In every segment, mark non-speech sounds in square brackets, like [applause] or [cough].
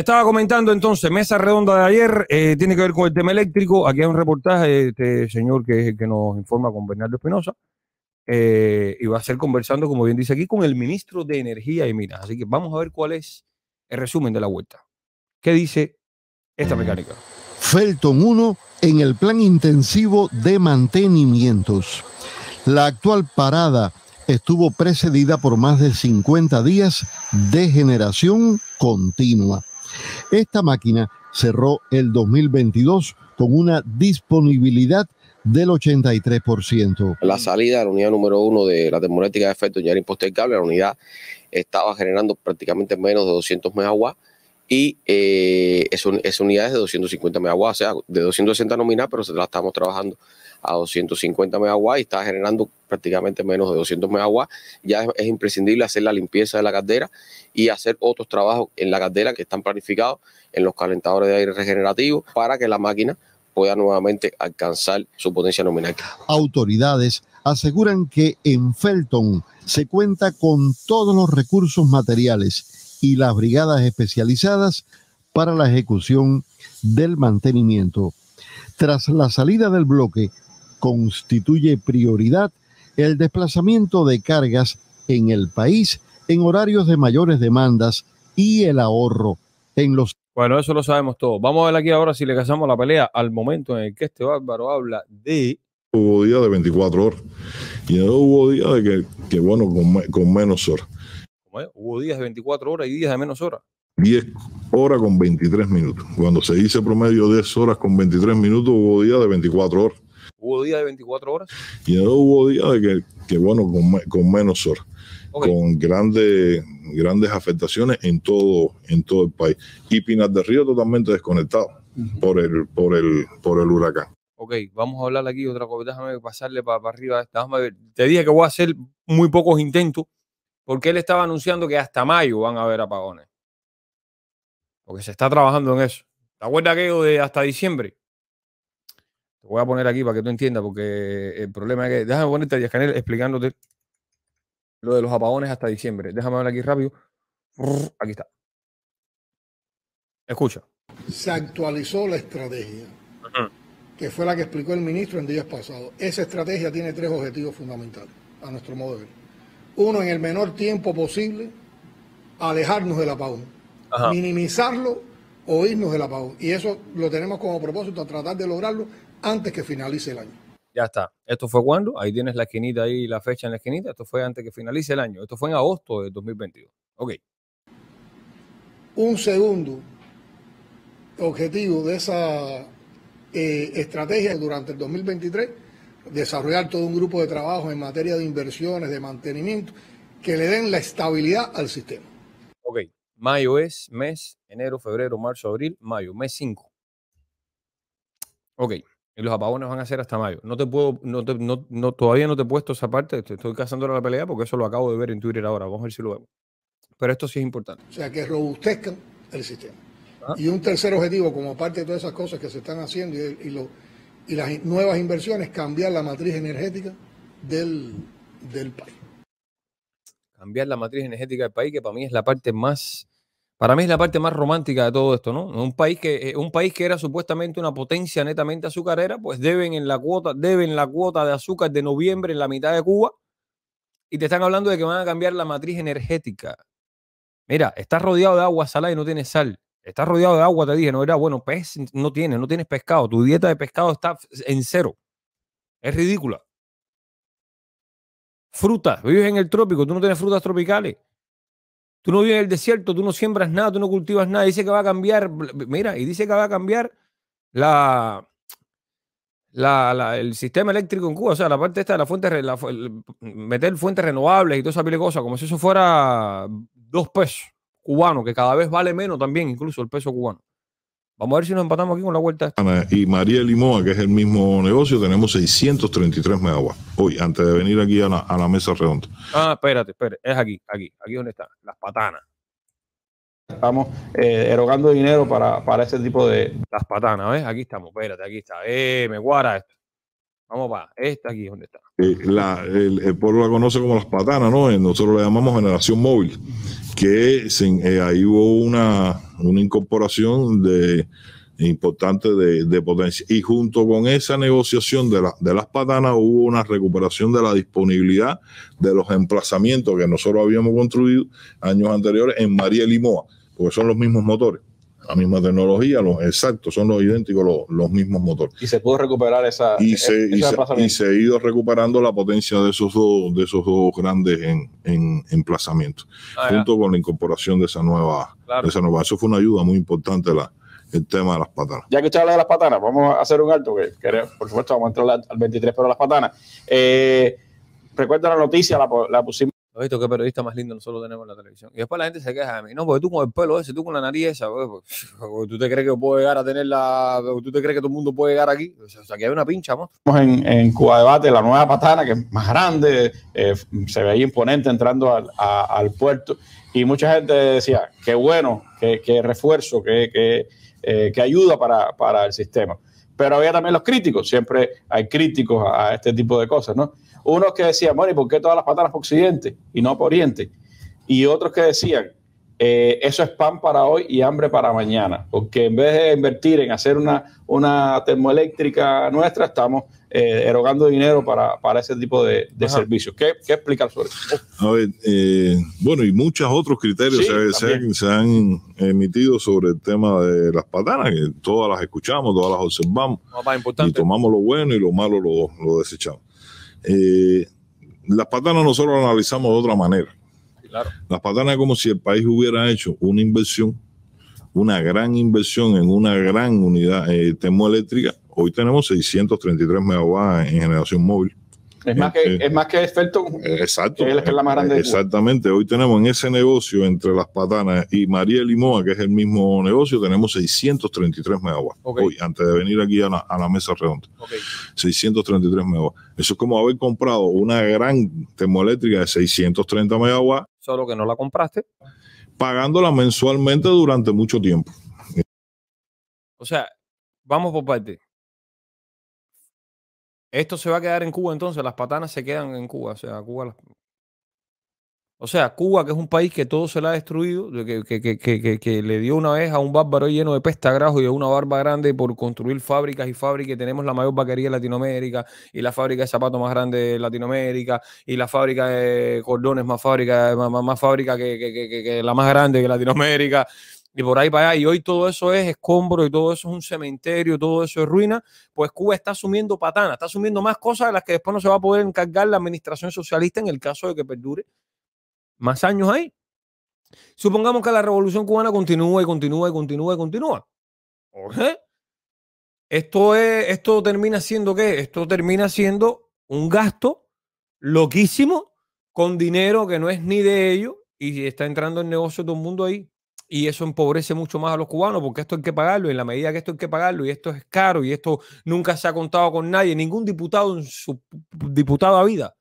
estaba comentando entonces, mesa redonda de ayer, eh, tiene que ver con el tema eléctrico. Aquí hay un reportaje este señor que que nos informa con Bernardo Espinosa. Eh, y va a ser conversando, como bien dice aquí, con el ministro de Energía y Minas. Así que vamos a ver cuál es el resumen de la vuelta. ¿Qué dice esta mecánica? Felton 1 en el plan intensivo de mantenimientos. La actual parada estuvo precedida por más de 50 días de generación continua. Esta máquina cerró el 2022 con una disponibilidad del 83%. La salida de la unidad número uno de la termoeléctrica de efecto ya era La unidad estaba generando prácticamente menos de 200 megawatts y eh, esa, unidad es de 250 megawatts, o sea, de 260 nominal, pero se la estamos trabajando a 250 megawatts y está generando prácticamente menos de 200 megawatts. Ya es, imprescindible hacer la limpieza de la caldera y hacer otros trabajos en la caldera que están planificados en los calentadores de aire regenerativo para que la máquina pueda nuevamente alcanzar su potencia nominal. Autoridades aseguran que en Felton se cuenta con todos los recursos materiales y las brigadas especializadas para la ejecución del mantenimiento. Tras la salida del bloque, constituye prioridad el desplazamiento de cargas en el país en horarios de mayores demandas y el ahorro en los... Bueno, eso lo sabemos todos. Vamos a ver aquí ahora si le casamos la pelea al momento en el que este bárbaro habla de... Hubo días de 24 horas y no hubo días de que, bueno, con, menos horas. Hubo días de 24 horas y días de menos horas. 10 horas con 23 minutos. Cuando se dice promedio 10 horas con 23 minutos, hubo días de 24 horas. ¿Hubo día de 24 horas? Y no hubo días de que, bueno, con, menos horas, con grandes, grandes afectaciones en todo, en todo el país. Y Pinar del Río totalmente desconectado por, el, por, el, por el huracán. Ok, vamos a hablar aquí otra cosa. Déjame pasarle para, arriba Te dije que voy a hacer muy pocos intentos porque él estaba anunciando que hasta mayo van a haber apagones. Porque se está trabajando en eso. ¿Te acuerdas aquello de hasta diciembre? voy a poner aquí para que tú entiendas, porque el problema es que. Déjame ponerte a Canel explicándote lo de los apagones hasta diciembre. Déjame ver aquí rápido. Aquí está. Escucha. Se actualizó la estrategia, que fue la que explicó el ministro en días pasados. Esa estrategia tiene tres objetivos fundamentales, a nuestro modo de ver. Uno, en el menor tiempo posible, alejarnos del apagón, minimizarlo o irnos del apagón. Y eso lo tenemos como propósito, tratar de lograrlo antes que finalice el año. Ya está. ¿Esto fue cuando Ahí tienes la esquinita ahí, la fecha en la esquinita. Esto fue antes que finalice el año. Esto fue en agosto de 2022. Ok. Un segundo objetivo de esa eh, estrategia durante el 2023, desarrollar todo un grupo de trabajo en materia de inversiones, de mantenimiento, que le den la estabilidad al sistema. Ok, mayo es mes, enero, febrero, marzo, abril, mayo, mes 5. Ok, y los apagones van a ser hasta mayo. No te puedo, no, todavía no te he puesto esa parte, te estoy cazando la pelea porque eso lo acabo de ver en Twitter ahora. Vamos a ver si lo vemos. Pero esto sí es importante. O sea, que robustezcan el sistema. Ah. Y un tercer objetivo, como parte de todas esas cosas que se están haciendo y, lo, las nuevas inversiones, cambiar la matriz energética del, del país. Cambiar la matriz energética del país, que para mí es la parte más para mí es la parte más romántica de todo esto, ¿no? Un país que, eh, un país que era supuestamente una potencia netamente azucarera, pues deben en la cuota, deben la cuota de azúcar de noviembre en la mitad de Cuba, y te están hablando de que van a cambiar la matriz energética. Mira, estás rodeado de agua salada y no tienes sal. Estás rodeado de agua, te dije, no era bueno, pez no tienes, no tienes pescado. Tu dieta de pescado está en cero. Es ridícula. Frutas, vives en el trópico, tú no tienes frutas tropicales. Tú no vives en el desierto, tú no siembras nada, tú no cultivas nada. Dice que va a cambiar, mira, y dice que va a cambiar la, la, el sistema eléctrico en Cuba, o sea, la parte esta de la fuente, meter fuentes renovables y toda esa pile cosas, como si eso fuera dos pesos cubanos, que cada vez vale menos también, incluso el peso cubano. Vamos a ver si nos empatamos aquí con la vuelta. Y María Limoa, que es el mismo negocio, tenemos 633 megawatts. Hoy, antes de venir aquí a la, mesa redonda. Ah, espérate, espérate. Es aquí, aquí, aquí donde están, las patanas. Estamos eh, erogando dinero para, para ese tipo de. Las patanas, ¿ves? Aquí estamos, espérate, aquí está. Eh, me guarda esto. Vamos para, esta aquí es donde está. Eh, la, el, pueblo la conoce como las patanas, ¿no? Eh, nosotros la llamamos generación móvil, que se, eh, ahí hubo una, una incorporación de importante de, potencia. Y junto con esa negociación de, de las patanas hubo una recuperación de la disponibilidad de los emplazamientos que nosotros habíamos construido años anteriores en María Limoa, porque son los mismos motores la misma tecnología, exacto son los idénticos, los, mismos motores. Y se pudo recuperar esa y e-, se, y, se, ha ido recuperando la potencia de esos dos, de esos dos grandes en, en emplazamientos, ah, junto con la incorporación de esa nueva, esa nueva. Eso fue una ayuda muy importante el tema de las patanas. Ya que usted habla de las patanas, vamos a hacer un alto, que, por supuesto vamos a entrar al, 23, pero las patanas. Eh, recuerda la noticia, la pusimos visto qué periodista más lindo nosotros tenemos en la televisión. Y después la gente se queja de mí. No, porque tú con el pelo ese, tú con la nariz esa, pues, pues, [laughs] tú te crees que puedo llegar a tener la. Tú te crees que todo el mundo puede llegar aquí. O sea, aquí hay una pincha, ¿no? Estamos en, en Cuba Debate, la nueva patana, que es más grande, eh, se veía imponente entrando al, puerto. Y mucha gente decía, qué bueno, qué, refuerzo, qué, eh, ayuda para el sistema pero había también los críticos, siempre hay críticos a, este tipo de cosas, ¿no? Unos que decían, bueno, ¿y por qué todas las patanas por Occidente y no por Oriente? Y otros que decían, eh, eso es pan para hoy y hambre para mañana, porque en vez de invertir en hacer una, una termoeléctrica nuestra, estamos eh, erogando dinero para, ese tipo de, servicios. ¿Qué, ¿Qué, explicar sobre eh, bueno, y muchos otros criterios se, han, emitido sobre el tema de las patanas, que todas las escuchamos, todas las observamos, y tomamos lo bueno y lo malo lo desechamos. Eh, las patanas nosotros las analizamos de otra manera. Las patanas como si el país hubiera hecho una inversión, una gran inversión en una gran unidad eh, termoeléctrica. Hoy tenemos 633 megawatts en generación móvil. Es más que, este, es más que Exacto. Exactamente. Hoy tenemos en ese negocio entre las patanas y María Limoa, que es el mismo negocio, tenemos 633 megawatts. Hoy, antes de venir aquí a la, mesa redonda. 633 megawatts. Eso es como haber comprado una gran termoeléctrica de 630 megawatts. Solo que no la compraste. Pagándola mensualmente durante mucho tiempo. O sea, vamos por parte. Esto se va a quedar en Cuba entonces, las patanas se quedan en Cuba, o sea, Cuba que es un país que todo se le ha destruido, que, que, que, que, le dio una vez a un bárbaro lleno de grajo y de una barba grande por construir fábricas y fábricas. tenemos la mayor vaquería de Latinoamérica y la fábrica de zapatos más grande de Latinoamérica y la fábrica de cordones más fábrica, más fábrica que, la más grande de Latinoamérica y por ahí para allá. Y hoy todo eso es escombro y todo eso es un cementerio, todo eso es ruina. Pues Cuba está asumiendo patanas, está asumiendo más cosas de las que después no se va a poder encargar la administración socialista en el caso de que perdure más años ahí. Supongamos que la revolución cubana continúa y continúa y continúa y continúa. Esto, esto termina siendo qué? Esto termina siendo un gasto loquísimo con dinero que no es ni de ellos y está entrando en negocio de todo el mundo ahí y eso empobrece mucho más a los cubanos porque esto hay que pagarlo y en la medida que esto hay que pagarlo y esto es caro y esto nunca se ha contado con nadie, ningún diputado en su diputada vida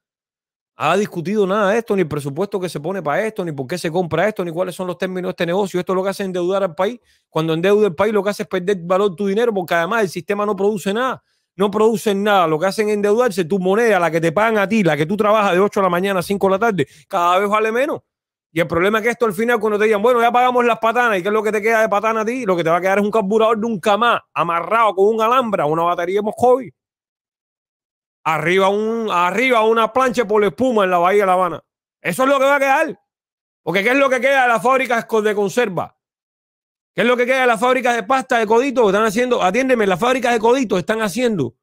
ha discutido nada de esto, ni el presupuesto que se pone para esto, ni por qué se compra esto, ni cuáles son los términos de este negocio. Esto es lo que hace endeudar al país. Cuando endeuda el país lo que hace es perder valor tu dinero porque además el sistema no produce nada. No producen nada, lo que hacen es endeudarse, tu moneda, la que te pagan a ti, la que tú trabajas de 8 de la mañana a 5 de la tarde, cada vez vale menos. Y el problema es que esto al final, cuando te digan, bueno, ya pagamos las patanas, ¿y qué es lo que te queda de patana a ti? Lo que te va a quedar es un carburador nunca más, amarrado con un alambra, una batería de Moscovi. Arriba, un, arriba una plancha por espuma en la Bahía de La Habana. Eso es lo que va a quedar. Porque ¿qué es lo que queda de las fábricas de conserva? ¿Qué es lo que queda de las fábricas de pasta de codito? Están haciendo, atiéndeme, las fábricas de codito están haciendo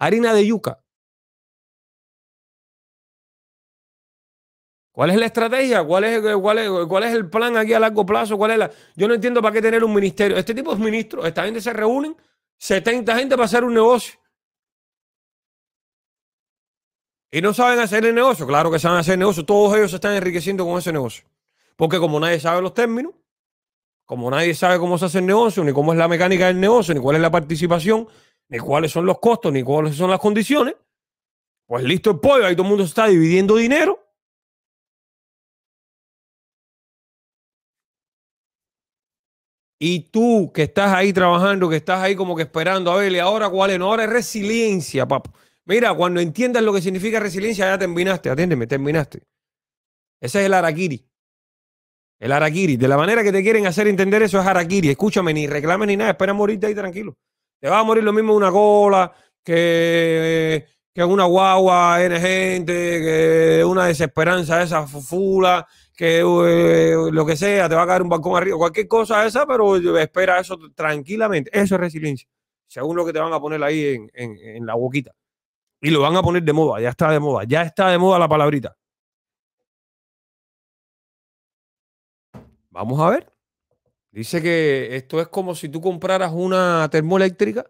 harina de yuca. ¿Cuál es la estrategia? ¿Cuál es, el plan aquí a largo plazo? ¿Cuál es la... Yo no entiendo para qué tener un ministerio. Este tipo es ministros, Esta gente se reúnen, 70 gente para hacer un negocio. Y no saben hacer el negocio. Claro que saben hacer el negocio. Todos ellos se están enriqueciendo con ese negocio. Porque como nadie sabe los términos, como nadie sabe cómo se hace el negocio, ni cómo es la mecánica del negocio, ni cuál es la participación, ni cuáles son los costos, ni cuáles son las condiciones, pues listo el pollo. Ahí todo el mundo se está dividiendo dinero Y tú que estás ahí trabajando, que estás ahí como que esperando a ver, ahora cuál es? No, ahora es resiliencia, papá. Mira, cuando entiendas lo que significa resiliencia, ya terminaste, atiéndeme, terminaste. Ese es el harakiri. El harakiri. De la manera que te quieren hacer entender eso es harakiri. Escúchame, ni reclame ni nada, espera morirte ahí tranquilo. Te va a morir lo mismo una cola que, que una guagua gente, que una desesperanza esa fula, que eh, lo que sea, te va a caer un balcón arriba, cualquier cosa esa, pero espera eso tranquilamente. Eso es resiliencia, según lo que te van a poner ahí en, en, en la boquita. Y lo van a poner de moda, ya está de moda, ya está de moda la palabrita. Vamos a ver. Dice que esto es como si tú compraras una termoeléctrica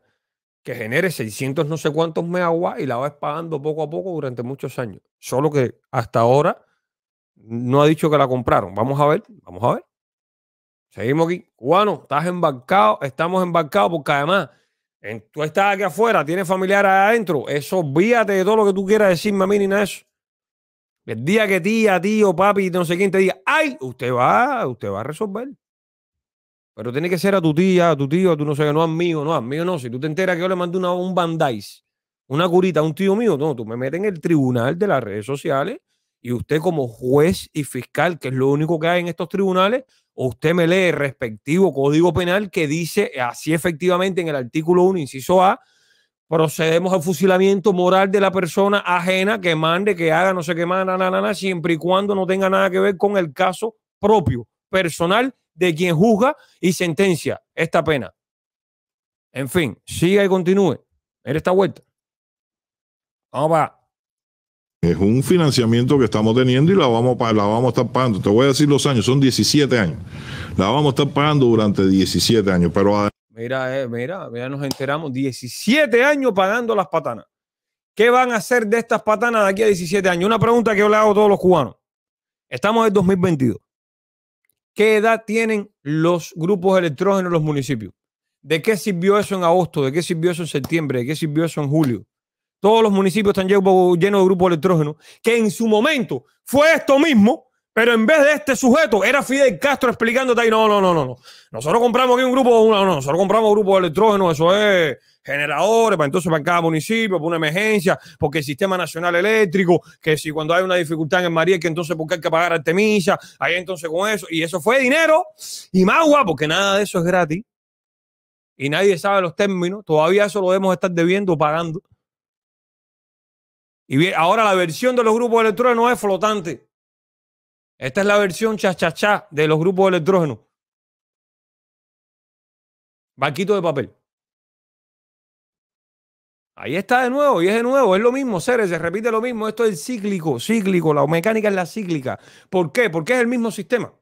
que genere 600 no sé cuántos megawatts y la vas pagando poco a poco durante muchos años. Solo que hasta ahora no ha dicho que la compraron. Vamos a ver, vamos a ver. Seguimos aquí. Bueno, estás embarcado, estamos embarcados porque además tú estás aquí afuera, tienes familiares adentro. Eso, víate de todo lo que tú quieras decir, a mí ni nada de eso. El día que tía, tío, papi, no sé quién te diga, ay, usted va, usted va a resolver. Pero tiene que ser a tu tía, a tu tío, a no sé qué, no a mío, no a mío, no. Si tú te enteras que yo le mandé un bandais, una curita un tío mío, no, tú me metes en el tribunal de las redes sociales y usted como juez y fiscal, que es lo único que hay en estos tribunales, usted me lee el respectivo código penal que dice eh, así efectivamente en el artículo 1, inciso A, procedemos al fusilamiento moral de la persona ajena que mande, que haga no sé qué más, na, na, siempre y cuando no tenga nada que ver con el caso propio, personal de quien juzga y sentencia esta pena. En fin, siga y continúe. En esta vuelta. Vamos para es un financiamiento que estamos teniendo y la vamos, la vamos a estar pagando. Te voy a decir los años, son 17 años. La vamos a estar pagando durante 17 años. Pero Mira, eh, mira, mira, nos enteramos, 17 años pagando las patanas. ¿Qué van a hacer de estas patanas de aquí a 17 años? Una pregunta que yo le hago a todos los cubanos. Estamos en 2022. ¿Qué edad tienen los grupos electrógenos en los municipios? ¿De qué sirvió eso en agosto? ¿De qué sirvió eso en septiembre? ¿De qué sirvió eso en julio? Todos los municipios están llenos de grupo electrógeno, que en su momento fue esto mismo, pero en vez de este sujeto, era Fidel Castro explicándote ahí, no, no, no, no, no. Nosotros compramos aquí un grupo, no, no, nosotros compramos grupos de electrógeno, eso es generadores, para pues entonces para cada municipio, para una emergencia, porque el sistema nacional eléctrico, que si cuando hay una dificultad en el María, que entonces porque hay que pagar Artemisa, ahí entonces con eso, y eso fue dinero y más guapo, porque nada de eso es gratis. Y nadie sabe los términos, todavía eso lo debemos estar debiendo, pagando. Y ahora la versión de los grupos de electrógenos es flotante. Esta es la versión chachachá de los grupos de electrógenos. Banquito de papel. Ahí está de nuevo, y es de nuevo, es lo mismo, seres, se repite lo mismo. Esto es cíclico, cíclico, la mecánica es la cíclica. ¿Por qué? Porque es el mismo sistema.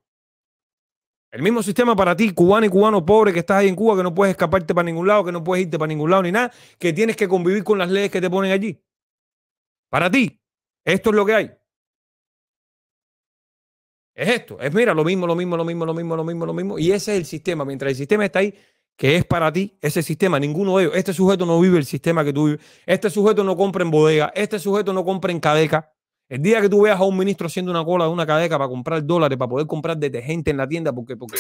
El mismo sistema para ti, cubano y cubano pobre que estás ahí en Cuba, que no puedes escaparte para ningún lado, que no puedes irte para ningún lado ni nada, que tienes que convivir con las leyes que te ponen allí. Para ti, esto es lo que hay. Es esto, es mira, lo mismo, lo mismo, lo mismo, lo mismo, lo mismo, lo mismo. Y ese es el sistema. Mientras el sistema está ahí, que es para ti, ese sistema, ninguno de ellos. Este sujeto no vive el sistema que tú vives. Este sujeto no compra en bodega. Este sujeto no compra en cadeca. El día que tú veas a un ministro haciendo una cola de una cadeca para comprar dólares, para poder comprar detergente en la tienda, porque, porque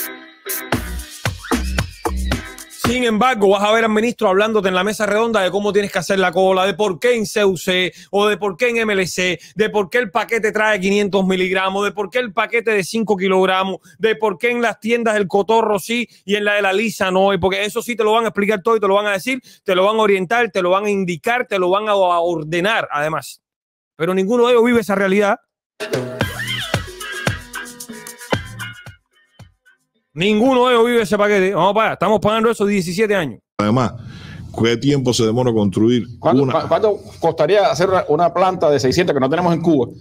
sin embargo, vas a ver al ministro hablándote en la mesa redonda de cómo tienes que hacer la cola, de por qué en CUC o de por qué en MLC, de por qué el paquete trae 500 miligramos, de por qué el paquete de 5 kilogramos, de por qué en las tiendas del cotorro sí y en la de la lisa no. Y porque eso sí te lo van a explicar todo y te lo van a decir, te lo van a orientar, te lo van a indicar, te lo van a ordenar además. Pero ninguno de ellos vive esa realidad. Ninguno de ellos vive ese paquete. Vamos para Estamos pagando eso 17 años. Además, ¿qué tiempo se demora construir ¿Cuánto, costaría hacer una planta de 600 que no tenemos en Cuba?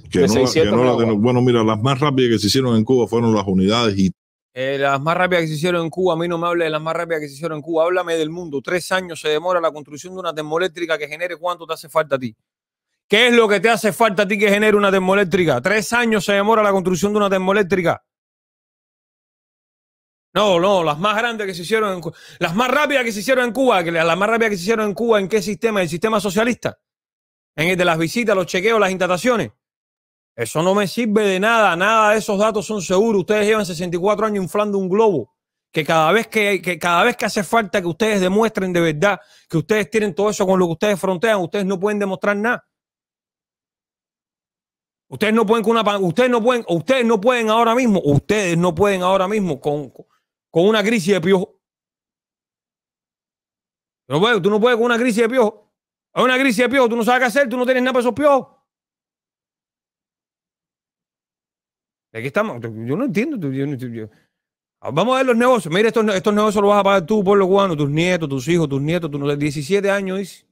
Bueno, mira, las más rápidas que se hicieron en Cuba fueron las unidades y eh, las más rápidas que se hicieron en Cuba, a mí no me hable de las más rápidas que se hicieron en Cuba, háblame del mundo. Tres años se demora la construcción de una termoeléctrica que genere cuánto te hace falta a ti. ¿Qué es lo que te hace falta a ti que genere una termoeléctrica? Tres años se demora la construcción de una termoeléctrica. No, no, las más grandes que se hicieron en Cuba. Las más rápidas que se hicieron en Cuba, que las más rápidas que se hicieron en Cuba, ¿en qué sistema? ¿El sistema socialista? ¿En el de las visitas, los chequeos, las intataciones? Eso no me sirve de nada, nada de esos datos son seguros. Ustedes llevan 64 años inflando un globo, que cada vez que, cada vez que hace falta que ustedes demuestren de verdad que ustedes tienen todo eso con lo que ustedes frontean, ustedes no pueden demostrar nada. Ustedes no pueden con una ustedes no pueden, ustedes no pueden ahora mismo, ustedes no pueden ahora mismo con con una crisis de piojo. tú no puedes con una crisis de piojo. Hay una crisis de piojo, tú no sabes qué hacer, tú no tienes nada para esos piojos. Aquí estamos. Yo no entiendo. Ah, vamos a ver los negocios. Mira, estos, estos negocios los vas a pagar tú, pueblo cubano, tus nietos, tus hijos, tus nietos, tú tus 17 años.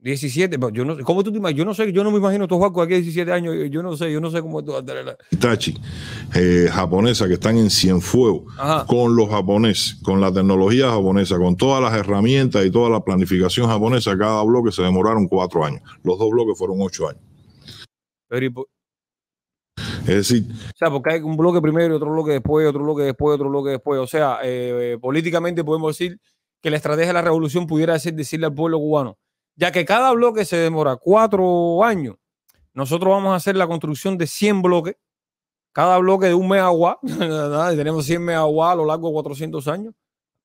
17, yo no, ¿cómo tú te imaginas? Yo no sé, yo no me imagino estos Juan, aquí 17 años, yo no sé, yo no sé cómo tú la... Itachi, eh, japonesa, que están en Cienfuegos, con los japoneses, con la tecnología japonesa, con todas las herramientas y toda la planificación japonesa, cada bloque se demoraron cuatro años. Los dos bloques fueron ocho años. Es decir, o sea, porque hay un bloque primero, y otro bloque después, otro bloque después, otro bloque después. O sea, eh, eh, políticamente podemos decir que la estrategia de la revolución pudiera ser decirle al pueblo cubano ya que cada bloque se demora cuatro años, nosotros vamos a hacer la construcción de 100 bloques, cada bloque de un megawatt, [laughs] tenemos 100 megawatt a lo largo de 400 años.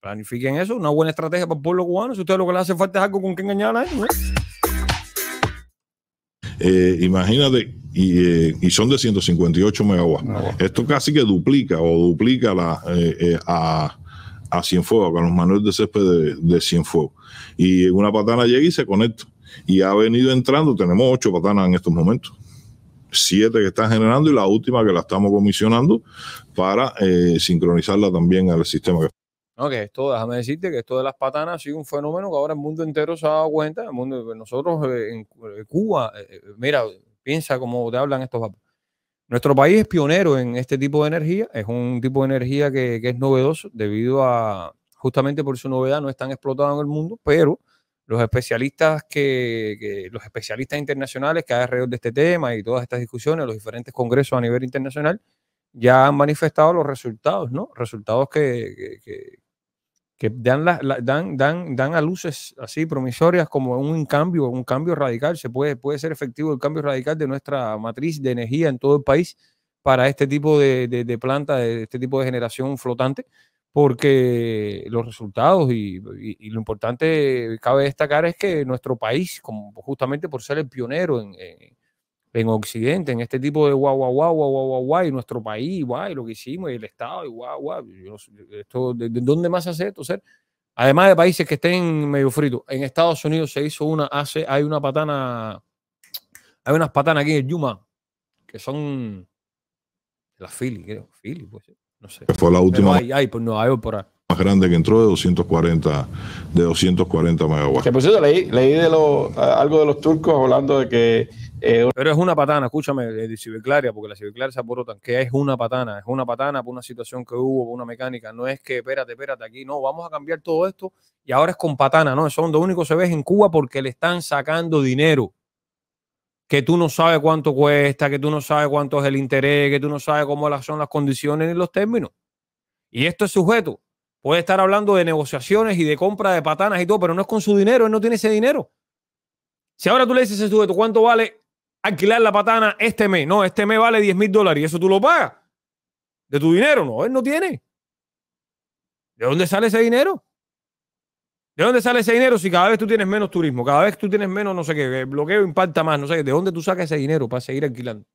Planifiquen eso, una buena estrategia para el pueblo cubano. Si ustedes lo que le hace falta es algo con que engañar a ellos. Eh, imagínate, eh, y, son de 158 megawatts. Esto casi que duplica o duplica la, eh, a a Cienfuegos, los Manuel de Césped de, de Cienfuegos. Y una patana llega y se conecta. Y ha venido entrando, tenemos ocho patanas en estos momentos. Siete que están generando y la última que la estamos comisionando para eh, sincronizarla también al sistema que no, esto, déjame decirte que esto de las patanas ha sido un fenómeno que ahora el mundo entero se ha dado cuenta. El mundo, pues, nosotros eh, en eh, Cuba, mira, piensa cómo te hablan estos nuestro país es pionero en este tipo de energía, es un tipo de energía que, es novedoso debido a, justamente por su novedad, no es tan explotado en el mundo, pero los especialistas que, los especialistas internacionales que hay alrededor de este tema y todas estas discusiones, los diferentes congresos a nivel internacional, ya han manifestado los resultados, ¿no? Resultados que, que dan, dan, dan, dan a luces así promisorias como un cambio, un cambio radical. Se puede, puede ser efectivo el cambio radical de nuestra matriz de energía en todo el país para este tipo de, de, planta, de este tipo de generación flotante, porque los resultados y, lo importante, cabe destacar, es que nuestro país, como justamente por ser el pionero en en Occidente, en este tipo de guau, guau, guau, guau, guau, guau, y nuestro país, guau, y lo que hicimos, y el Estado, y guau, guau. esto, ¿de, dónde más se hace esto? además de países que estén medio fritos, en Estados Unidos se hizo una, hace, hay una patana, hay unas patanas aquí en Yuma, que son las Philly, creo, Philly, pues, no sé. Fue la última. Hay, hay, pues, no, por más grande que entró de 240 de 240 megawatts. Que por cierto leí, leí de lo, algo de los turcos hablando de que eh, pero es una patana, escúchame, eh, de Civiclaria, porque la Civiclaria se tan que es una patana, es una patana por una situación que hubo, por una mecánica, no es que espérate, espérate aquí, no, vamos a cambiar todo esto y ahora es con patana, no, eso lo único se ve en Cuba porque le están sacando dinero que tú no sabes cuánto cuesta, que tú no sabes cuánto es el interés, que tú no sabes cómo son las condiciones y los términos. Y esto es sujeto. Puede estar hablando de negociaciones y de compra de patanas y todo, pero no es con su dinero, él no tiene ese dinero. Si ahora tú le dices a ese sujeto cuánto vale alquilar la patana este mes. No, este mes vale 10 mil dólares y eso tú lo pagas. De tu dinero, no, él no tiene. ¿De dónde sale ese dinero? ¿De dónde sale ese dinero si cada vez tú tienes menos turismo? Cada vez tú tienes menos, no sé qué, bloqueo impacta más, no sé qué. ¿De dónde tú sacas ese dinero para seguir alquilando?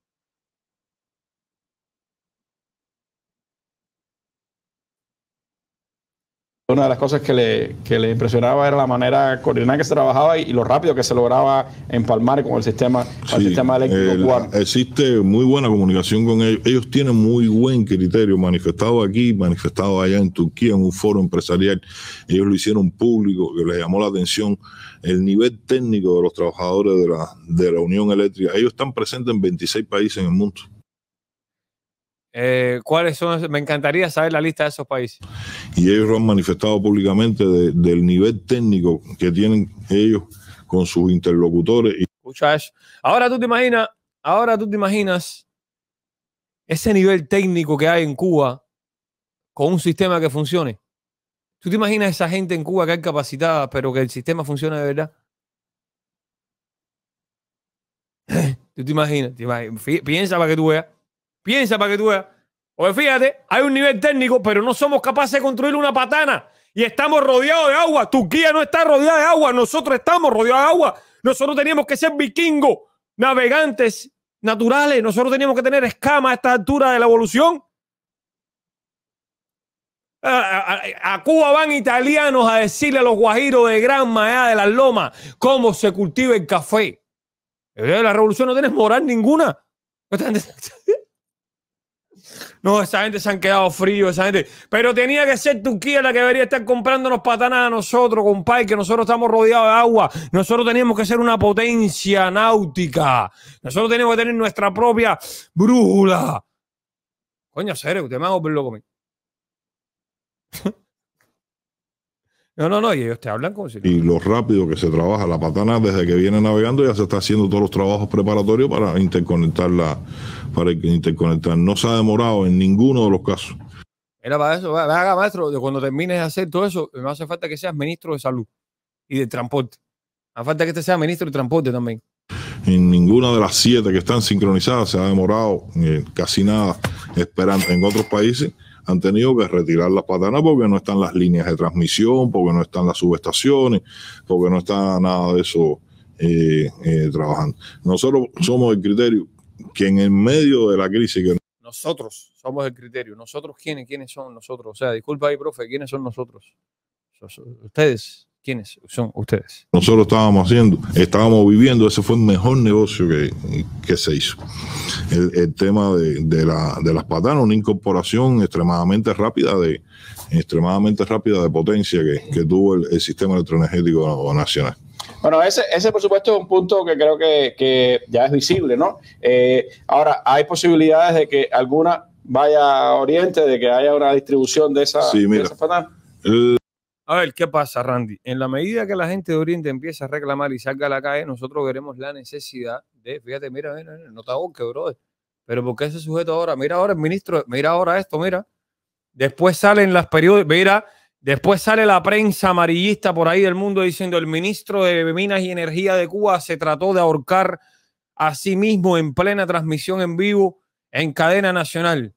una de las cosas que le, que le impresionaba era la manera coordinada que se trabajaba y, lo rápido que se lograba empalmar con el sistema, el sistema eléctrico Existe muy buena comunicación con ellos. Ellos tienen muy buen criterio, manifestado aquí, manifestado allá en Turquía, en un foro empresarial. Ellos lo hicieron público, que les llamó la atención el nivel técnico de los trabajadores de la, de la Unión Eléctrica. Ellos están presentes en 26 países en el mundo. Eh, ¿Cuáles son? Me encantaría saber la lista de esos países. Y ellos lo han manifestado públicamente del nivel técnico que tienen ellos con sus interlocutores. Ahora tú te imaginas, ahora tú te imaginas ese nivel técnico que hay en Cuba con un sistema que funcione. ¿Tú te imaginas esa gente en Cuba que hay capacitada, pero que el sistema funciona de verdad? [clears throat] ¿Tú ¿Te imaginas? Piensa para que tú veas. Piensa para que tú veas. Oye, fíjate, hay un nivel técnico, pero no somos capaces de construir una patana. Y estamos rodeados de agua. Turquía no está rodeada de agua. Nosotros estamos rodeados de agua. Nosotros teníamos que ser vikingos, navegantes naturales. Nosotros teníamos que tener escamas a esta altura de la evolución. A, Cuba van italianos a decirle a los guajiros de Gran Maea de las Lomas cómo se cultiva el café. La revolución no tiene moral ninguna. [laughs] No, esa gente se han quedado frío, esa gente. Pero tenía que ser Turquía la que debería estar comprándonos patanas a nosotros, compadre, que nosotros estamos rodeados de agua. Nosotros teníamos que ser una potencia náutica. Nosotros teníamos que tener nuestra propia brújula. Coño, serio, usted me ha loco. No, no, no, y ellos te hablan con. si... Y lo rápido que se trabaja, la patana desde que viene navegando ya se está haciendo todos los trabajos preparatorios para interconectarla, para interconectar. No se ha demorado en ninguno de los casos. Era para eso, haga maestro, cuando termines de hacer todo eso, no hace falta que seas ministro de salud y de transporte. Hace falta que te sea ministro de transporte también. En ninguna de las siete que están sincronizadas se ha demorado eh, casi nada esperando en otros países han tenido que retirar las patanas porque no están las líneas de transmisión, porque no están las subestaciones, porque no está nada de eso eh, eh, trabajando. Nosotros somos el criterio que en medio de la crisis que nosotros somos el criterio. Nosotros, ¿quiénes? ¿Quiénes son nosotros? O sea, disculpa ahí, profe, ¿quiénes son nosotros? Ustedes. ¿Quiénes son ustedes? Nosotros estábamos haciendo, estábamos viviendo, ese fue el mejor negocio que, se hizo. El, tema de, las patanas, una incorporación extremadamente rápida de, extremadamente rápida de potencia que, tuvo el, sistema electroenergético nacional. Bueno, ese, ese por supuesto es un punto que creo que, ya es visible, ¿no? Eh, ahora, hay posibilidades de que alguna vaya a Oriente, de que haya una distribución de esas sí, mira, a ver, ¿qué pasa, Randy? En la medida que la gente de Oriente empieza a reclamar y salga a la calle, nosotros veremos la necesidad de, fíjate, mira, mira, mira no te que brother. Pero ¿por qué ese sujeto ahora? Mira ahora el ministro, mira ahora esto, mira. Después salen las periodistas, mira, después sale la prensa amarillista por ahí del mundo diciendo el ministro de Minas y Energía de Cuba se trató de ahorcar a sí mismo en plena transmisión en vivo en cadena nacional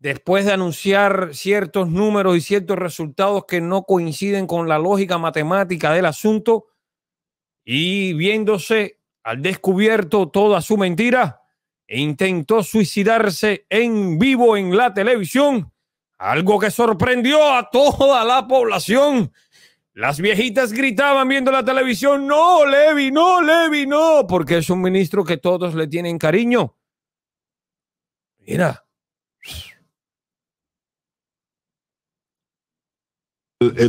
después de anunciar ciertos números y ciertos resultados que no coinciden con la lógica matemática del asunto y viéndose al descubierto toda su mentira, e intentó suicidarse en vivo en la televisión, algo que sorprendió a toda la población. Las viejitas gritaban viendo la televisión, no, Levi, no, Levi, no, porque es un ministro que todos le tienen cariño. Mira,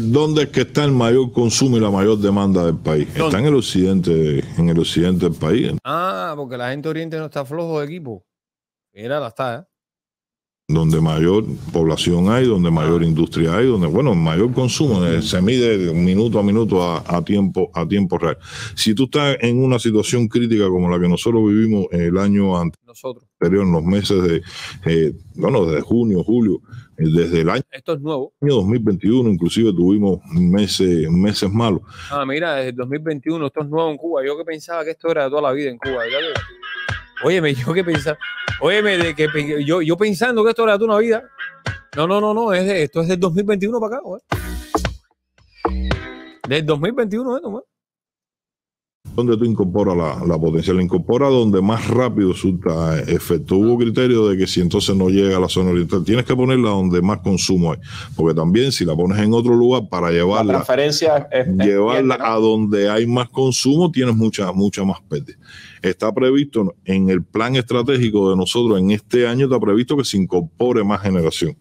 ¿Dónde es que está el mayor consumo y la mayor demanda del país? Está en el occidente, en el occidente del país. Ah, porque la gente oriente no está flojo de equipo. Mira, la está, ¿eh? Donde mayor población hay, donde ah. mayor industria hay, donde, bueno, mayor consumo, eh, se mide minuto a minuto a, tiempo, a tiempo real. Si tú estás en una situación crítica como la que nosotros vivimos el año anterior, en los meses de, eh, bueno, de junio, julio, desde el año. Esto es nuevo. Año 2021, inclusive tuvimos meses, meses malos. Ah, mira, desde el 2021, esto es nuevo en Cuba. Yo que pensaba que esto era de toda la vida en Cuba. Óyeme, yo que pensaba, óyeme, de que yo, pensando que esto era de toda una vida. No, no, no, no, es esto es del 2021 para acá, Desde Del 2021, esto, donde tú incorporas la, potencia, la incorpora donde más rápido resulta efecto. Hubo criterio de que si entonces no llega a la zona oriental, tienes que ponerla donde más consumo hay, porque también si la pones en otro lugar para llevarla, la llevarla a donde hay más consumo, tienes mucha, mucha más pérdida. Está previsto en el plan estratégico de nosotros en este año, está previsto que se incorpore más generación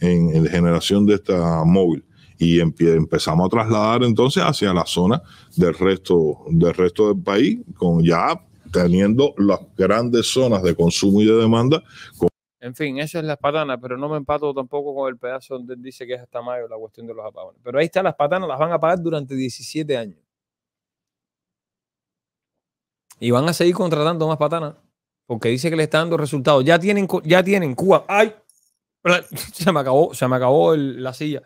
en, en generación de esta móvil y empezamos a trasladar entonces hacia la zona del resto, del resto del país, con ya teniendo las grandes zonas de consumo y de demanda. en fin, eso es las patanas, pero no me empato tampoco con el pedazo donde dice que es hasta mayo la cuestión de los apagones. Pero ahí están las patanas, las van a pagar durante 17 años. Y van a seguir contratando más patanas, porque dice que le está dando resultados. Ya tienen, ya tienen Cuba. ¡Ay! [laughs] Se me acabó, se me acabó la silla.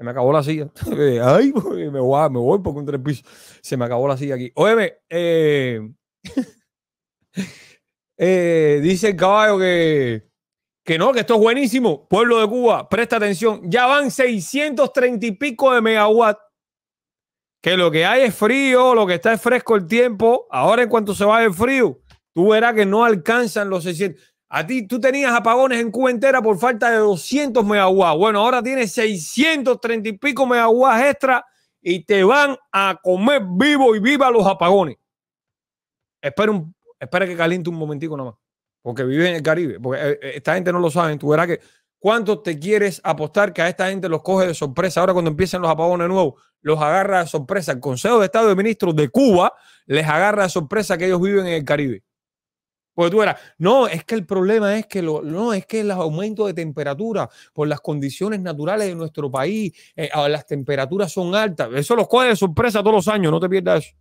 Se me acabó la silla. [laughs] Ay, me voy, me voy porque un tres Se me acabó la silla aquí. Oye, eh, [laughs] eh, dice el caballo que, que no, que esto es buenísimo. Pueblo de Cuba, presta atención. Ya van 630 y pico de megawatts. Que lo que hay es frío, lo que está es fresco el tiempo. Ahora, en cuanto se va el frío, tú verás que no alcanzan los 600. A ti tú tenías apagones en Cuba entera por falta de 200 megawatts. Bueno, ahora tienes 630 y pico megawatts extra y te van a comer vivo y viva los apagones. Espera, espera que caliente un momentico nomás, porque vive en el Caribe, porque eh, eh, esta gente no lo sabe. Tú verás que ¿Cuánto te quieres apostar que a esta gente los coge de sorpresa? Ahora cuando empiezan los apagones nuevos, los agarra de sorpresa. El Consejo de Estado de Ministros de Cuba les agarra de sorpresa que ellos viven en el Caribe. Porque tú eras, no, es que el problema es que no, es que el aumento de temperatura por las condiciones naturales de nuestro país, eh, las temperaturas son altas. Eso los coge de sorpresa todos los años, no te pierdas eso.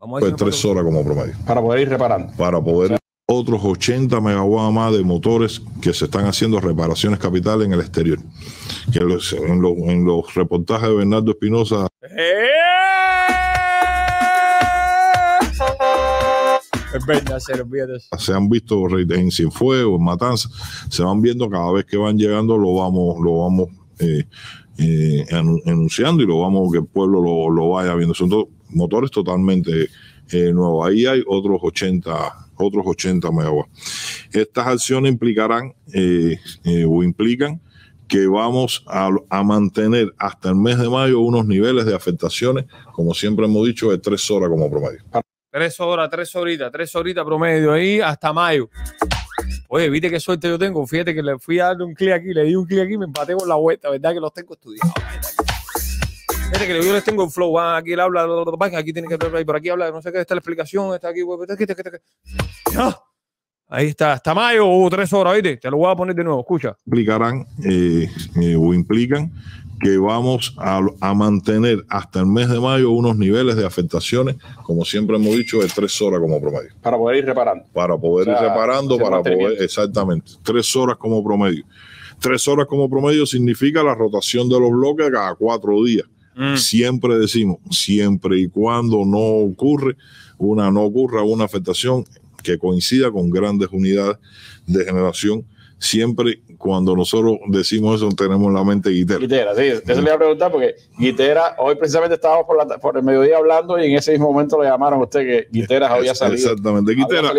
Pues tres horas como promedio. Para poder ir reparando. Para poder. otros 80 megawatts más de motores que se están haciendo reparaciones capitales en el exterior. Que en los, reportajes de Bernardo Espinosa. ¡Eh! [laughs] Se han visto en Cienfuegos, en Matanza, se van viendo cada vez que van llegando, lo vamos, lo vamos eh, eh, anunciando y lo vamos que el pueblo lo, vaya viendo. Son dos motores totalmente eh, nuevos. Ahí hay otros 80, otros 80 megawatts. Estas acciones implicarán o implican que vamos a, a, mantener hasta el mes de mayo unos niveles de afectaciones, como siempre hemos dicho, de tres horas como promedio. Tres horas, tres horitas, tres horitas promedio ahí hasta mayo. Oye, viste qué suerte yo tengo. Fíjate que le fui a darle un clic aquí, le di un clic aquí, me empaté con la vuelta. ¿Verdad que los tengo estudiados? Fíjate que yo les tengo el flow. aquí él habla, aquí tiene que por aquí habla, no sé qué, está la explicación, está aquí, pues, pues, ah, Ahí está, hasta mayo, tres horas, ¿viste? Te lo voy a poner de nuevo, escucha. Implicarán eh, eh, o implican que vamos a, mantener hasta el mes de mayo unos niveles de afectaciones, como siempre hemos dicho, de tres horas como promedio. Para poder ir reparando. Para poder ir reparando, para poder, exactamente, tres horas como promedio. Tres horas como promedio significa la rotación de los bloques cada cuatro días. Mm. Siempre decimos, siempre y cuando no ocurre una, no ocurra una afectación que coincida con grandes unidades de generación, siempre cuando nosotros decimos eso, tenemos la mente guitera. Guitera, sí, eso le iba a preguntar porque guitera, hoy precisamente estábamos por, la, por el mediodía hablando y en ese mismo momento le llamaron a usted que guitera había salido. Exactamente, guitera,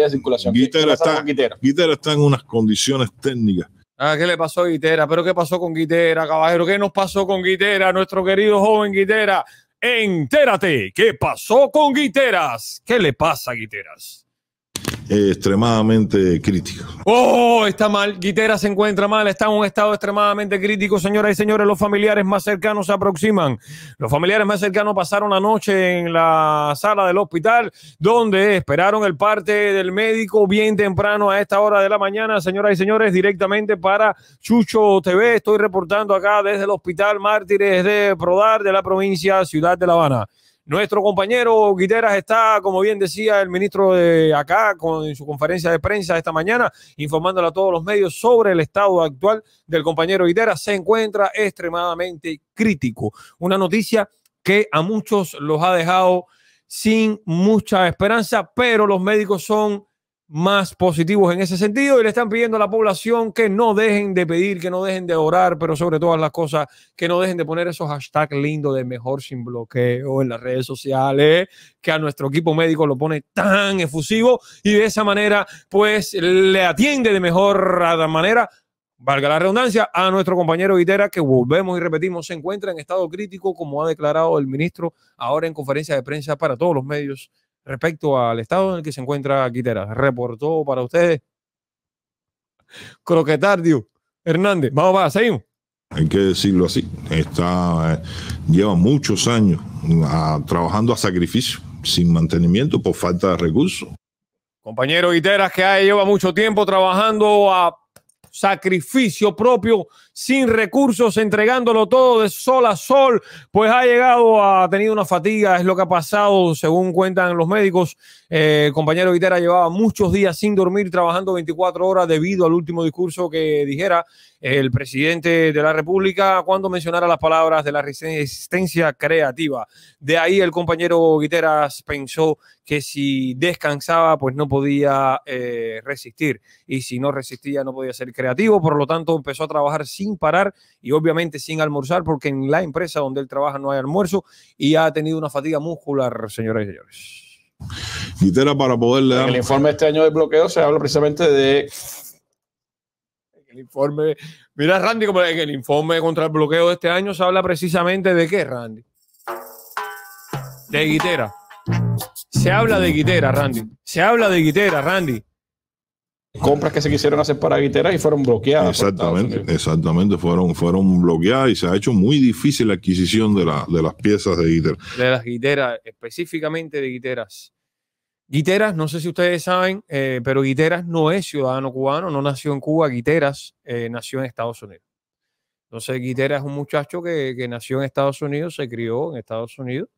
está, guitera está en unas condiciones técnicas Ah, ¿qué le pasó a Guitera? ¿Pero qué pasó con Guitera, caballero? ¿Qué nos pasó con Guitera, nuestro querido joven Guitera? Entérate, ¿qué pasó con Guiteras? ¿Qué le pasa a Guiteras? extremadamente crítico. ¡Oh! Está mal. Guitera se encuentra mal. Está en un estado extremadamente crítico, señoras y señores. Los familiares más cercanos se aproximan. Los familiares más cercanos pasaron la noche en la sala del hospital, donde esperaron el parte del médico bien temprano a esta hora de la mañana, señoras y señores, directamente para Chucho TV. Estoy reportando acá desde el Hospital Mártires de Prodar de la provincia Ciudad de La Habana. Nuestro compañero Guiteras está, como bien decía el ministro de acá, con, en su conferencia de prensa esta mañana, informándole a todos los medios sobre el estado actual del compañero Guiteras. Se encuentra extremadamente crítico. Una noticia que a muchos los ha dejado sin mucha esperanza, pero los médicos son más positivos en ese sentido y le están pidiendo a la población que no dejen de pedir, que no dejen de orar, pero sobre todas las cosas, que no dejen de poner esos hashtags lindos de mejor sin bloqueo en las redes sociales, que a nuestro equipo médico lo pone tan efusivo y de esa manera pues le atiende de mejor manera valga la redundancia, a nuestro compañero Vitera, que volvemos y repetimos, se encuentra en estado crítico, como ha declarado el ministro ahora en conferencia de prensa para todos los medios respecto al estado en el que se encuentra Quiteras. Reportó para ustedes Croquetardio Hernández. Vamos, va, seguimos. Hay que decirlo así. Está, eh, lleva muchos años ah, trabajando a sacrificio, sin mantenimiento, por falta de recursos. Compañero Quiteras, que lleva mucho tiempo trabajando a sacrificio propio sin recursos, entregándolo todo de sol a sol, pues ha llegado, ha tenido una fatiga, es lo que ha pasado, según cuentan los médicos. el eh, compañero Guitera llevaba muchos días sin dormir, trabajando 24 horas debido al último discurso que dijera el presidente de la República cuando mencionara las palabras de la resistencia creativa. De ahí el compañero Guiteras pensó que si descansaba, pues no podía eh, resistir. Y si no resistía, no podía ser creativo. Por lo tanto, empezó a trabajar sin sin parar y obviamente sin almorzar, porque en la empresa donde él trabaja no hay almuerzo y ha tenido una fatiga muscular, señoras y señores. Guitera para poderle dar. el informe este año de bloqueo se habla precisamente de el informe. Mira, Randy, como en el informe contra el bloqueo de este año se habla precisamente de qué, Randy. De guitera. Se habla de guitera, Randy. Se habla de guitera, Randy compras que se quisieron hacer para guiteras y fueron bloqueadas. Exactamente, exactamente, fueron, fueron bloqueadas y se ha hecho muy difícil la adquisición de, la, de las piezas de Guitera. De las guiteras, específicamente de guiteras. Guiteras, no sé si ustedes saben, eh, pero Guiteras no es ciudadano cubano, no nació en Cuba, Guiteras eh, nació en Estados Unidos. Entonces, Guiteras es un muchacho que, que nació en Estados Unidos, se crió en Estados Unidos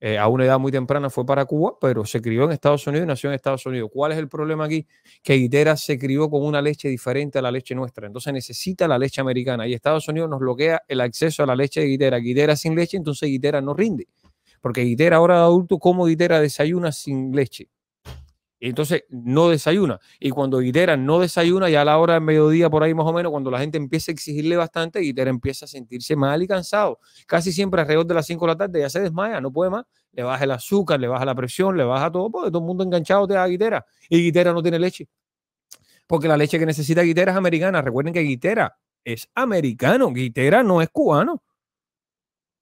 eh, a una edad muy temprana fue para Cuba, pero se crió en Estados Unidos y nació en Estados Unidos. ¿Cuál es el problema aquí? Que Guitera se crió con una leche diferente a la leche nuestra, entonces necesita la leche americana y Estados Unidos nos bloquea el acceso a la leche de Guitera. Guitera sin leche, entonces Guitera no rinde, porque Guitera ahora de adulto, como Guitera desayuna sin leche? Entonces no desayuna. Y cuando Guitera no desayuna, ya a la hora del mediodía, por ahí más o menos, cuando la gente empieza a exigirle bastante, Guitera empieza a sentirse mal y cansado. Casi siempre alrededor de las 5 de la tarde ya se desmaya, no puede más. Le baja el azúcar, le baja la presión, le baja todo, todo el mundo enganchado te da Guitera. Y Guitera no tiene leche. Porque la leche que necesita Guitera es americana. Recuerden que Guitera es americano, Guitera no es cubano.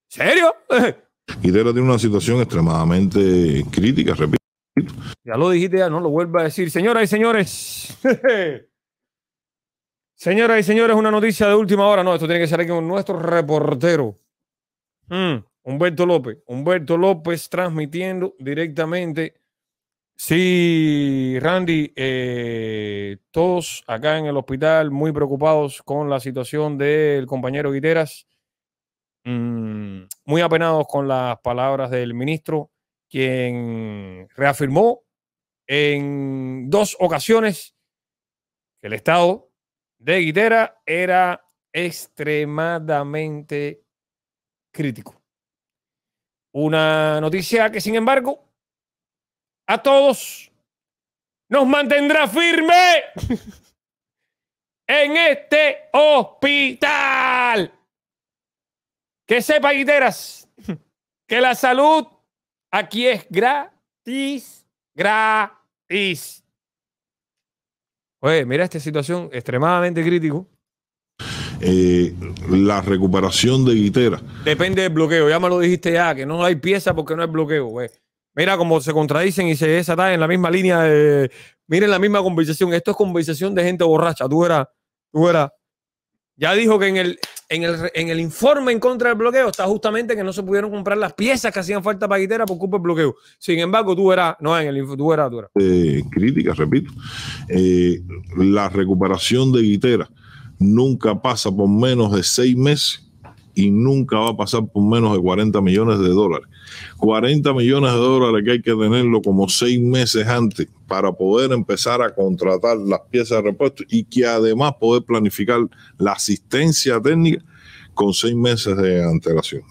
¿Serio? Guitera [laughs] tiene una situación extremadamente crítica, repito. Ya lo dijiste, ya no lo vuelva a decir. Señoras y señores. [laughs] Señoras y señores, una noticia de última hora. No, esto tiene que aquí con nuestro reportero. Mm, Humberto López. Humberto López transmitiendo directamente. Sí, Randy, eh, todos acá en el hospital muy preocupados con la situación del compañero Guiteras, mm, muy apenados con las palabras del ministro, quien reafirmó en dos ocasiones que el estado de Guitera era extremadamente crítico. Una noticia que, sin embargo, a todos nos mantendrá firme [laughs] en este hospital. Que sepa, Guiteras, [laughs] que la salud Aquí es gratis, gratis. Oye, mira esta situación extremadamente crítico. Eh, la recuperación de Guitera. Depende del bloqueo, ya me lo dijiste ya, que no hay pieza porque no hay bloqueo. Mira cómo se contradicen y se desatan en la misma línea. De, miren la misma conversación. Esto es conversación de gente borracha. Tú eras, tú eras. Ya dijo que en el, en el, informe en contra del bloqueo está justamente que no se pudieron comprar las piezas que hacían falta para Guitera por culpa del bloqueo. Sin embargo, tú eras no en el tú tú eras eh, repito. Eh, la recuperación de Guitera nunca pasa por menos de seis meses y nunca va a pasar por menos de 40 millones de dólares. 40 millones de dólares que hay que tenerlo como seis meses antes para poder empezar a contratar las piezas de repuesto y que además poder planificar la asistencia técnica con seis meses de antelación.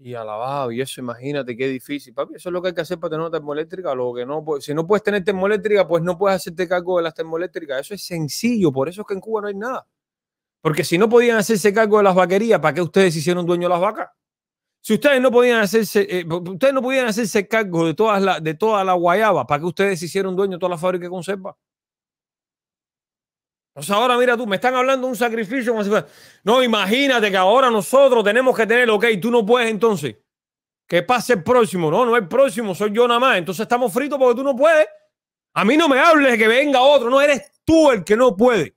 Y alabado, y eso imagínate qué difícil. Papi, eso es lo que hay que hacer para tener una termoeléctrica. Lo que no, si no puedes tener termoeléctrica, pues no puedes hacerte cargo de las termoeléctricas. Eso es sencillo, por eso es que en Cuba no hay nada. Porque si no podían hacerse cargo de las vaquerías, ¿para qué ustedes hicieron dueño de las vacas? Si ustedes no podían hacerse, eh, ustedes no podían hacerse cargo de, todas las de toda la guayaba, ¿para qué ustedes hicieron dueño de toda la fábrica de conserva? Entonces ahora mira tú, me están hablando de un sacrificio. No, imagínate que ahora nosotros tenemos que tener, ok, tú no puedes entonces. Que pase el próximo. No, no es próximo, soy yo nada más. Entonces estamos fritos porque tú no puedes. A mí no me hables de que venga otro. No, eres tú el que no puede.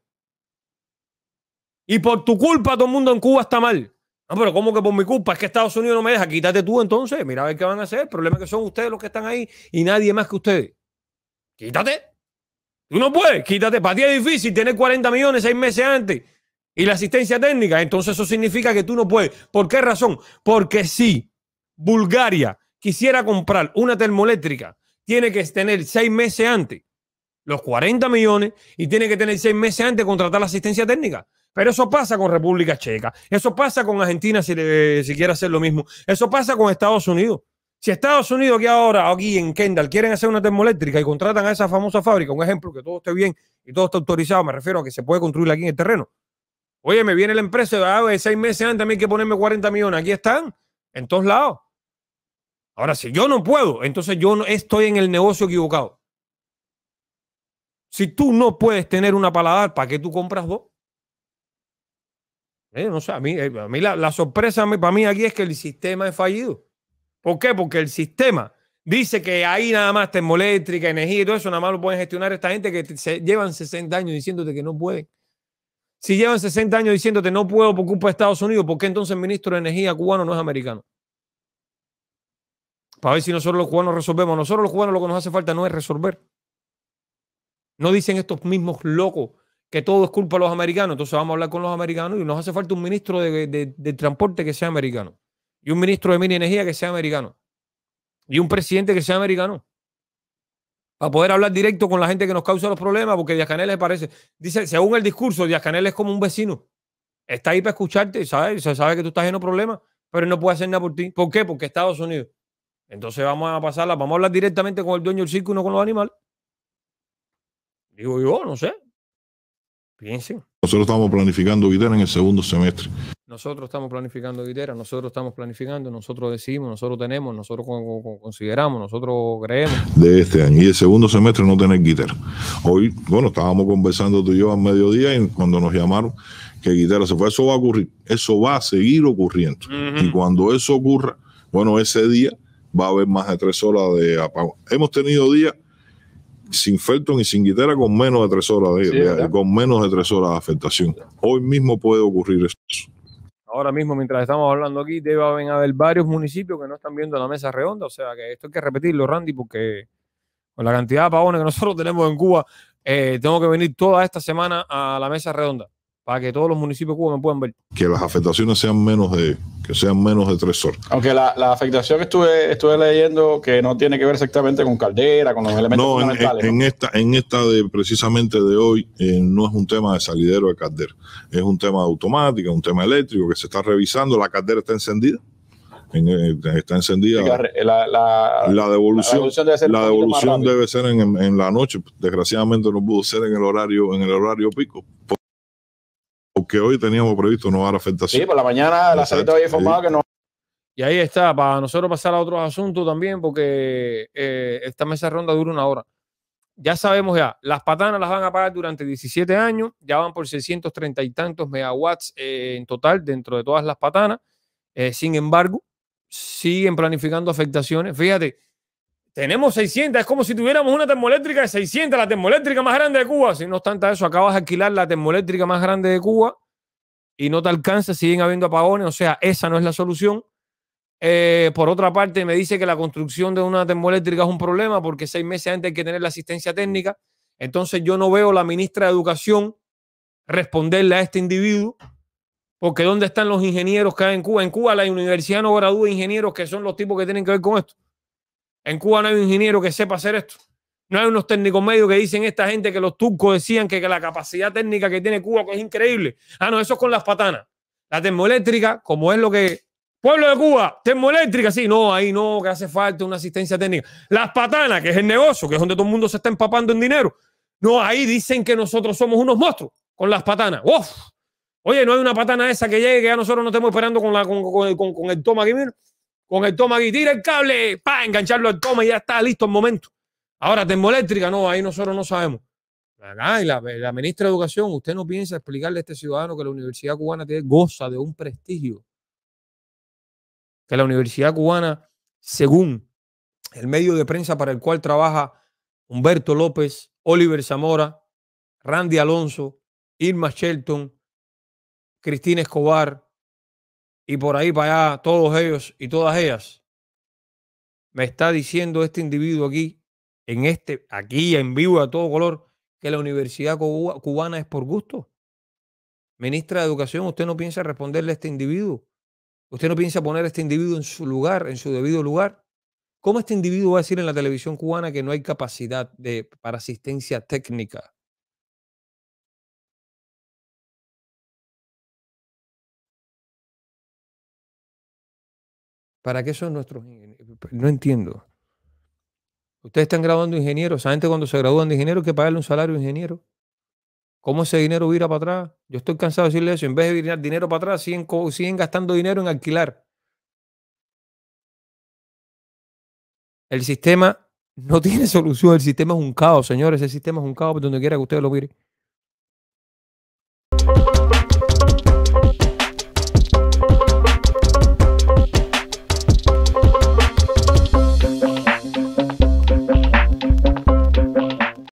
Y por tu culpa todo el mundo en Cuba está mal. No, ah, pero ¿cómo que por mi culpa? Es que Estados Unidos no me deja. Quítate tú entonces. Mira a ver qué van a hacer. El problema es que son ustedes los que están ahí y nadie más que ustedes. Quítate. Tú no puedes. Quítate. Para ti es difícil tener 40 millones seis meses antes y la asistencia técnica. Entonces eso significa que tú no puedes. ¿Por qué razón? Porque si Bulgaria quisiera comprar una termoeléctrica, tiene que tener seis meses antes los 40 millones y tiene que tener seis meses antes contratar la asistencia técnica. Pero eso pasa con República Checa, eso pasa con Argentina si, quiere hacer lo mismo, eso pasa con Estados Unidos. Si Estados Unidos que ahora, aquí en Kendall, quieren hacer una termoeléctrica y contratan a esa famosa fábrica, un ejemplo, que todo esté bien y todo está autorizado, me refiero a que se puede construir aquí en el terreno. Oye, me viene la empresa, ah, de seis meses antes a hay que ponerme 40 millones, aquí están, en todos lados. Ahora, si yo no puedo, entonces yo no estoy en el negocio equivocado. Si tú no puedes tener una paladar, ¿para qué tú compras dos? Eh, eh, mí, la, sorpresa para mí aquí es que el sistema es fallido. ¿Por qué? Porque el sistema dice que ahí nada más termoeléctrica, energía y todo eso, nada más lo pueden gestionar esta gente que se llevan 60 años diciéndote que no pueden. Si llevan 60 años diciéndote no puedo por culpa de Estados Unidos, ¿por qué entonces el ministro de Energía cubano no es americano? Para ver si nosotros los cubanos resolvemos. Nosotros los cubanos lo que nos hace falta no es resolver. No dicen estos mismos locos que todo es culpa de los americanos, entonces vamos a hablar con los americanos y nos hace falta un ministro de, transporte que sea americano, y un ministro de mini energía que sea americano, y un presidente que sea americano, para poder hablar directo con la gente que nos causa los problemas, porque Díaz Canel le parece, dice, según el discurso, Díaz Canel es como un vecino, está ahí para escucharte, ¿sabes? Se sabe que tú estás en problemas, pero no puede hacer nada por ti. ¿Por qué? Porque Estados Unidos. Entonces vamos a pasarla, vamos a hablar directamente con el dueño del circo y no con los animales. Digo yo, no sé. Nosotros estamos planificando guitarra en el segundo semestre. Nosotros estamos planificando guitera. nosotros estamos planificando, nosotros decimos, nosotros tenemos, nosotros consideramos, nosotros creemos. De este año. Y el segundo semestre no tener guitera. Hoy, bueno, estábamos conversando tú y yo al mediodía y cuando nos llamaron que guitera se fue, eso va a ocurrir, eso va a seguir ocurriendo. Y cuando eso ocurra, bueno, ese día va a haber más de tres horas de apagón. Hemos tenido días sin Felton y sin Guitera con menos de tres horas de, con menos de tres horas de afectación. Hoy mismo puede ocurrir esto. Ahora mismo, mientras estamos hablando aquí, deben haber varios municipios que no están viendo la mesa redonda. O sea que esto hay que repetirlo, Randy, porque con la cantidad de pavones que nosotros tenemos en Cuba, eh, tengo que venir toda esta semana a la mesa redonda para que todos los municipios cubanos puedan ver. Que las afectaciones sean menos de que sean menos de tres horas. Aunque la, afectación que estuve, estuve leyendo que no tiene que ver exactamente con caldera, con los elementos fundamentales. En, ¿no? en, esta, en esta de precisamente de hoy, eh, no es un tema de salidero de caldera, es un tema de automática, un tema eléctrico que se está revisando, la caldera está encendida. Eh, está encendida. La, devolución, la debe ser, devolución debe en, en, la noche. Desgraciadamente no pudo ser en el horario en el horario pico, que hoy teníamos previsto no dar afectación. Sí, por la mañana la había que no. Y ahí está, para nosotros pasar a otros asuntos también, porque eh, esta mesa ronda dura una hora. Ya sabemos ya, las patanas las van a pagar durante 17 años, ya van por 630 y tantos megawatts eh, en total dentro de todas las patanas. Eh, sin embargo, siguen planificando afectaciones. Fíjate, tenemos 600, es como si tuviéramos una termoeléctrica de 600, la termoeléctrica más grande de Cuba. Si no es eso, acabas de alquilar la termoeléctrica más grande de Cuba y no te alcanza, siguen habiendo apagones, o sea, esa no es la solución. Eh, por otra parte, me dice que la construcción de una termoeléctrica es un problema porque seis meses antes hay que tener la asistencia técnica. Entonces yo no veo la ministra de Educación responderle a este individuo, porque ¿dónde están los ingenieros que hay en Cuba? En Cuba la universidad no gradúa ingenieros que son los tipos que tienen que ver con esto. En Cuba no hay un ingeniero que sepa hacer esto. No hay unos técnicos medios que dicen esta gente que los turcos decían que, la capacidad técnica que tiene Cuba es increíble. Ah, no, eso es con las patanas. La termoeléctrica, como es lo que Pueblo de Cuba, termoeléctrica, sí, no, ahí no, que hace falta una asistencia técnica. Las patanas, que es el negocio, que es donde todo el mundo se está empapando en dinero. No, ahí dicen que nosotros somos unos monstruos con las patanas. ¡Uf! Oye, no hay una patana esa que llegue que ya nosotros no estemos esperando con, el toma que viene con el toma y tira el cable, para engancharlo al toma y ya está listo el momento. Ahora termoeléctrica, no, ahí nosotros no sabemos. la, ministra de Educación, usted no piensa explicarle a este ciudadano que la Universidad Cubana goza de un prestigio. Que la Universidad Cubana, según el medio de prensa para el cual trabaja Humberto López, Oliver Zamora, Randy Alonso, Irma Shelton, Cristina Escobar, y por ahí para allá todos ellos y todas ellas. Me está diciendo este individuo aquí, en este, aquí en vivo a todo color, que la universidad cubana es por gusto. Ministra de Educación, usted no piensa responderle a este individuo. Usted no piensa poner a este individuo en su lugar, en su debido lugar. ¿Cómo este individuo va a decir en la televisión cubana que no hay capacidad de, para asistencia técnica? ¿Para qué son nuestros ingenieros? No entiendo. Ustedes están graduando ingenieros. antes cuando se gradúan de ingeniero hay que pagarle un salario a ingeniero? ¿Cómo ese dinero vira para atrás? Yo estoy cansado de decirle eso. En vez de virar dinero para atrás, siguen, siguen gastando dinero en alquilar. El sistema no [laughs] tiene solución. El sistema es un caos, señores. El sistema es un caos donde quiera que ustedes lo miren.